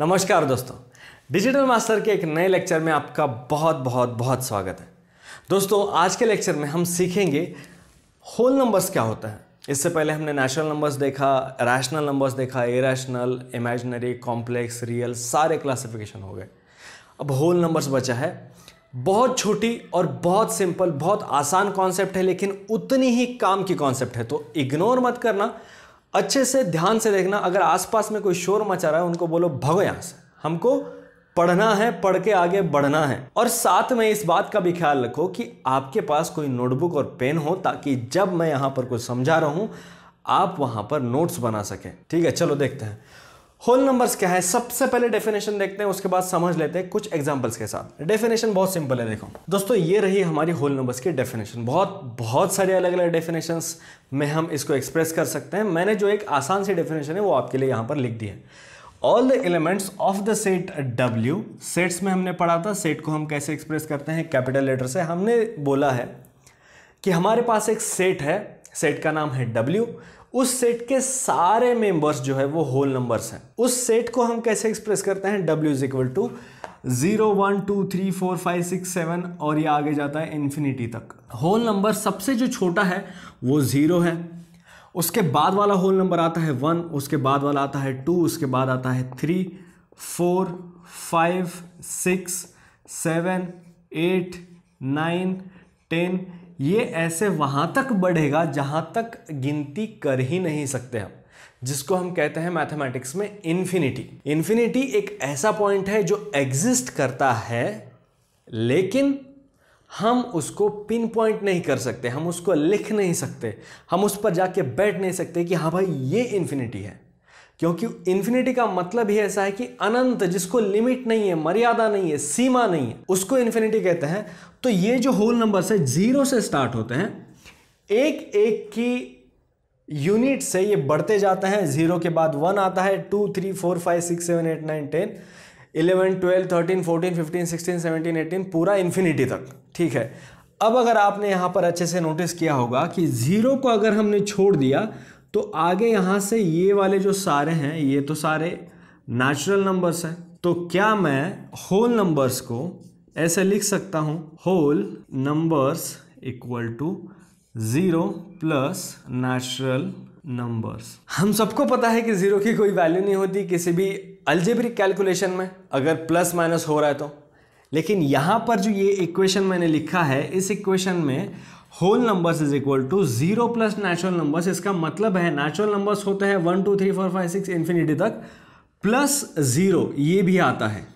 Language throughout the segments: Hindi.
नमस्कार दोस्तों डिजिटल मास्टर के एक नए लेक्चर में आपका बहुत बहुत बहुत स्वागत है दोस्तों आज के लेक्चर में हम सीखेंगे होल नंबर्स क्या होता है इससे पहले हमने नेचुरल नंबर्स देखा रैशनल नंबर्स देखा इरेशनल इमेजनरी कॉम्प्लेक्स रियल सारे क्लासिफिकेशन हो गए अब होल नंबर्स बचा है बहुत छोटी और बहुत सिंपल बहुत आसान कॉन्सेप्ट है लेकिन उतनी ही काम की कॉन्सेप्ट है तो इग्नोर मत करना अच्छे से ध्यान से देखना अगर आसपास में कोई शोर मचा रहा है उनको बोलो भगो यहां से हमको पढ़ना है पढ़ के आगे बढ़ना है और साथ में इस बात का भी ख्याल रखो कि आपके पास कोई नोटबुक और पेन हो ताकि जब मैं यहां पर कुछ समझा रहा हूं आप वहां पर नोट्स बना सकें ठीक है चलो देखते हैं होल नंबर्स क्या है सबसे पहले डेफिनेशन देखते हैं उसके बाद समझ लेते हैं कुछ एग्जांपल्स के साथ डेफिनेशन बहुत सिंपल है देखो दोस्तों ये रही हमारी होल नंबर्स की डेफिनेशन बहुत बहुत सारे अलग अलग डेफिनेशन में हम इसको एक्सप्रेस कर सकते हैं मैंने जो एक आसान सी डेफिनेशन है वो आपके लिए यहाँ पर लिख दी है all the elements of the set W sets में हमने पढ़ा था सेट को हम कैसे एक्सप्रेस करते हैं कैपिटल लेटर से हमने बोला है कि हमारे पास एक सेट है सेट का नाम है W उस सेट के सारे मेंबर्स जो है वो होल नंबर्स हैं उस सेट को हम कैसे एक्सप्रेस करते हैं W is equal to zero one two three four five six seven और ये आगे जाता है इन्फिनिटी तक होल नंबर सबसे जो छोटा है वो ज़ीरो है उसके बाद वाला होल नंबर आता है वन उसके बाद वाला आता है टू उसके बाद आता है three four five six seven eight nine ten ये ऐसे वहाँ तक बढ़ेगा जहाँ तक गिनती कर ही नहीं सकते हम जिसको हम कहते हैं मैथमेटिक्स में इन्फिनिटी इन्फिनिटी एक ऐसा पॉइंट है जो एग्जिस्ट करता है लेकिन हम उसको पिन पॉइंट नहीं कर सकते हम उसको लिख नहीं सकते हम उस पर जाके बैठ नहीं सकते कि हाँ भाई ये इन्फिनिटी है क्योंकि इन्फिनिटी का मतलब ही ऐसा है कि अनंत जिसको लिमिट नहीं है मर्यादा नहीं है सीमा नहीं है उसको इन्फिनिटी कहते हैं तो ये जो होल नंबर है जीरो से स्टार्ट होते हैं एक एक की यूनिट से ये बढ़ते जाते हैं जीरो के बाद वन आता है two three four five six seven eight nine ten eleven twelve thirteen fourteen fifteen sixteen seventeen eighteen पूरा इन्फिनिटी तक ठीक है अब अगर आपने यहाँ पर अच्छे से नोटिस किया होगा कि ज़ीरो को अगर हमने छोड़ दिया तो आगे यहाँ से ये वाले जो सारे हैं ये तो सारे नेचुरल नंबर्स हैं तो क्या मैं होल नंबर्स को ऐसे लिख सकता हूँ whole numbers equal to zero plus natural numbers हम सबको पता है कि ज़ीरो की कोई वैल्यू नहीं होती किसी भी अल्जेब्रिक कैलकुलेशन में अगर प्लस माइनस हो रहा है तो लेकिन यहाँ पर जो ये इक्वेशन मैंने लिखा है इस इक्वेशन में whole numbers is equal to zero plus natural numbers इसका मतलब है नेचुरल नंबर्स होते हैं one two three four five six infinity तक प्लस ज़ीरो ये भी आता है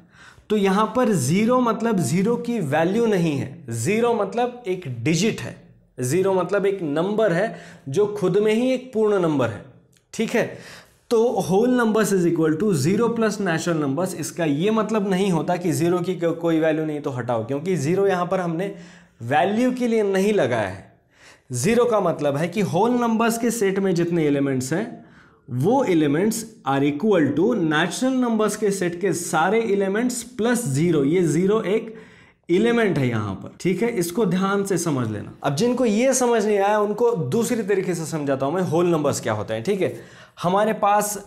तो यहाँ पर ज़ीरो मतलब ज़ीरो की वैल्यू नहीं है ज़ीरो मतलब एक डिजिट है ज़ीरो मतलब एक नंबर है जो खुद में ही एक पूर्ण नंबर है ठीक है तो whole numbers is equal to zero plus natural numbers इसका ये मतलब नहीं होता कि जीरो की को, कोई वैल्यू नहीं तो हटाओ क्योंकि जीरो यहाँ पर हमने वैल्यू के लिए नहीं लगाया है जीरो का मतलब है कि होल नंबर्स के सेट में जितने एलिमेंट्स हैं वो elements are equal to natural numbers के सेट के सारे एलिमेंट्स प्लस जीरो ये जीरो एक इलेमेंट है यहाँ पर ठीक है इसको ध्यान से समझ लेना अब जिनको ये समझ नहीं आया उनको दूसरी तरीके से समझाता हूँ मैं होल नंबर्स क्या होते हैं ठीक है हमारे पास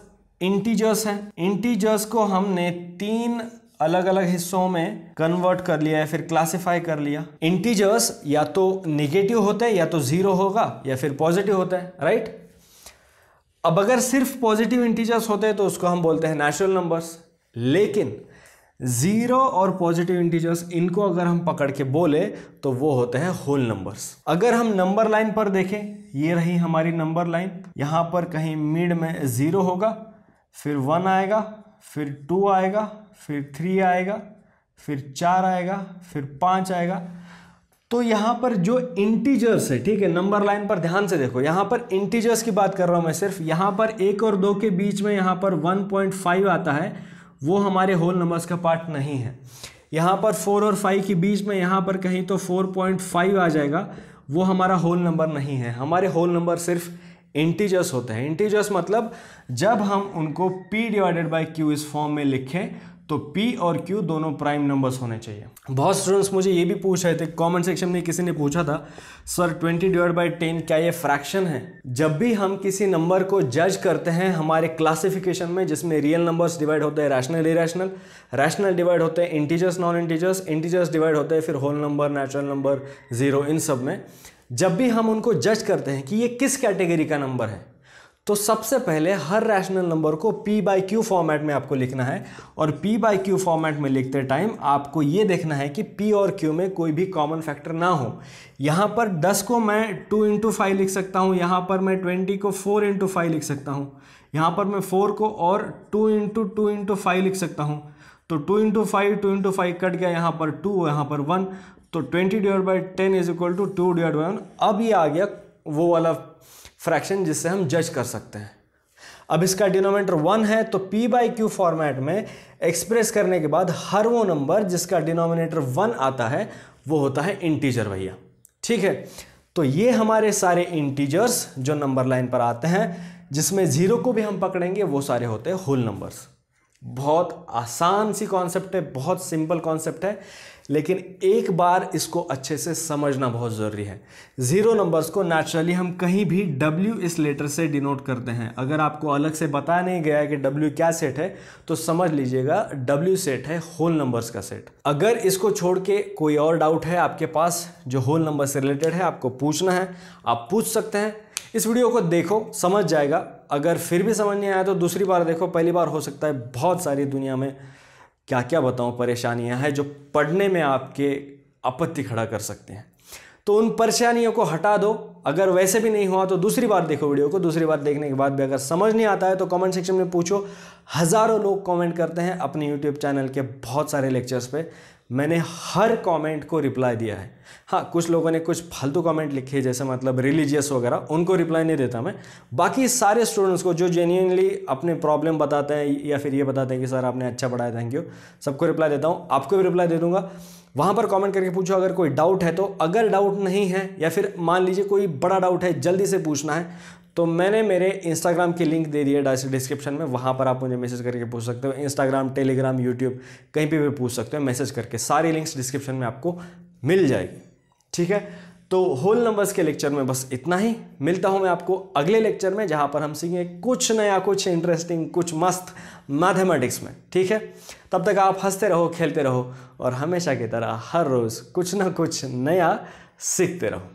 इंटीजर्स हैं इंटीजर्स को हमने तीन अलग अलग हिस्सों में कन्वर्ट कर लिया है फिर क्लासिफाई कर लिया इंटीजर्स या तो निगेटिव होते हैं या तो जीरो होगा या फिर पॉजिटिव होता है राइट अब अगर सिर्फ पॉजिटिव इंटीजर्स होते हैं तो उसको हम बोलते हैं नेचुरल नंबर्स लेकिन ज़ीरो और पॉजिटिव इंटीजर्स इनको अगर हम पकड़ के बोले तो वो होते हैं होल नंबर्स अगर हम नंबर लाइन पर देखें ये रही हमारी नंबर लाइन यहाँ पर कहीं मिड में ज़ीरो होगा फिर वन आएगा फिर टू आएगा फिर थ्री आएगा फिर चार आएगा फिर पाँच आएगा तो यहाँ पर जो इंटीजर्स है ठीक है नंबर लाइन पर ध्यान से देखो यहाँ पर इंटीजर्स की बात कर रहा हूँ मैं सिर्फ यहाँ पर एक और दो के बीच में यहाँ पर 1.5 आता है वो हमारे होल नंबर्स का पार्ट नहीं है यहाँ पर फोर और फाइव के बीच में यहाँ पर कहीं तो फोर पॉइंट फाइव आ जाएगा वो हमारा होल नंबर नहीं है हमारे होल नंबर सिर्फ इंटीजर्स होते हैं इंटीजर्स मतलब जब हम उनको पी डिवाइडेड बाई क्यू इस फॉर्म में लिखें तो P और Q दोनों प्राइम नंबर्स होने चाहिए बहुत स्टूडेंट्स मुझे ये भी पूछ रहे थे कमेंट सेक्शन में किसी ने पूछा था सर 20 डिवाइड बाई टेन क्या ये फ्रैक्शन है जब भी हम किसी नंबर को जज करते हैं हमारे क्लासिफिकेशन में जिसमें रियल नंबर्स डिवाइड होते हैं रैशनल इरेशनल रैशनल डिवाइड होते हैं integers non integers integers divide होते हैं फिर whole number natural number zero इन सब में जब भी हम उनको जज करते हैं कि ये किस कैटेगरी का नंबर है तो सबसे पहले हर रैशनल नंबर को पी बाई क्यू फॉर्मेट में आपको लिखना है और पी बाई क्यू फॉर्मेट में लिखते टाइम आपको ये देखना है कि पी और क्यू में कोई भी कॉमन फैक्टर ना हो यहाँ पर 10 को मैं 2 इंटू फाइव लिख सकता हूँ यहाँ पर मैं 20 को 4 इंटू फाइव लिख सकता हूँ यहाँ पर मैं 4 को और 2 इंटू टू इंटू फाइव लिख सकता हूँ तो two into five two into five cut गया यहाँ पर टू यहाँ पर वन तो twenty divide by ten is equal to two divide by one अब ये आ गया वो वाला फ्रैक्शन जिससे हम जज कर सकते हैं अब इसका डिनोमिनेटर वन है तो पी बाई क्यू फॉर्मेट में एक्सप्रेस करने के बाद हर वो नंबर जिसका डिनोमिनेटर वन आता है वो होता है इंटीजर भैया ठीक है तो ये हमारे सारे इंटीजर्स जो नंबर लाइन पर आते हैं जिसमें ज़ीरो को भी हम पकड़ेंगे वो सारे होते हैं होल नंबर्स बहुत आसान सी कॉन्सेप्ट है बहुत सिंपल कॉन्सेप्ट है लेकिन एक बार इसको अच्छे से समझना बहुत ज़रूरी है ज़ीरो नंबर्स को नेचुरली हम कहीं भी W इस लेटर से डिनोट करते हैं अगर आपको अलग से बता नहीं गया है कि W क्या सेट है तो समझ लीजिएगा W सेट है होल नंबर्स का सेट अगर इसको छोड़ के कोई और डाउट है आपके पास जो होल नंबर से रिलेटेड है आपको पूछना है आप पूछ सकते हैं इस वीडियो को देखो समझ जाएगा अगर फिर भी समझ नहीं आया तो दूसरी बार देखो पहली बार हो सकता है बहुत सारी दुनिया में क्या क्या बताऊँ परेशानियाँ हैं जो पढ़ने में आपके आपत्ति खड़ा कर सकते हैं तो उन परेशानियों को हटा दो अगर वैसे भी नहीं हुआ तो दूसरी बार देखो वीडियो को दूसरी बार देखने के बाद भी अगर समझ नहीं आता है तो कमेंट सेक्शन में पूछो हज़ारों लोग कमेंट करते हैं अपने यूट्यूब चैनल के बहुत सारे लेक्चर्स पे मैंने हर कमेंट को रिप्लाई दिया है हाँ कुछ लोगों ने कुछ फालतू कमेंट लिखे जैसे मतलब रिलीजियस वगैरह उनको रिप्लाई नहीं देता मैं बाकी सारे स्टूडेंट्स को जो जेन्यूनली अपने प्रॉब्लम बताते हैं या फिर ये बताते हैं कि सर आपने अच्छा पढ़ाया थैंक यू सबको रिप्लाई देता हूँ आपको भी रिप्लाई दे दूँगा वहाँ पर कमेंट करके पूछो अगर कोई डाउट है तो अगर डाउट नहीं है या फिर मान लीजिए कोई बड़ा डाउट है जल्दी से पूछना है तो मैंने मेरे इंस्टाग्राम की लिंक दे दी है डिस्क्रिप्शन में वहाँ पर आप मुझे मैसेज करके पूछ सकते हो इंस्टाग्राम टेलीग्राम यूट्यूब कहीं पर भी पूछ सकते हो मैसेज करके सारी लिंक्स डिस्क्रिप्शन में आपको मिल जाएगी ठीक है तो होल नंबर्स के लेक्चर में बस इतना ही मिलता हूँ मैं आपको अगले लेक्चर में जहाँ पर हम सीखेंगे कुछ नया कुछ इंटरेस्टिंग कुछ मस्त मैथमेटिक्स में ठीक है तब तक आप हंसते रहो खेलते रहो और हमेशा की तरह हर रोज़ कुछ ना कुछ नया सीखते रहो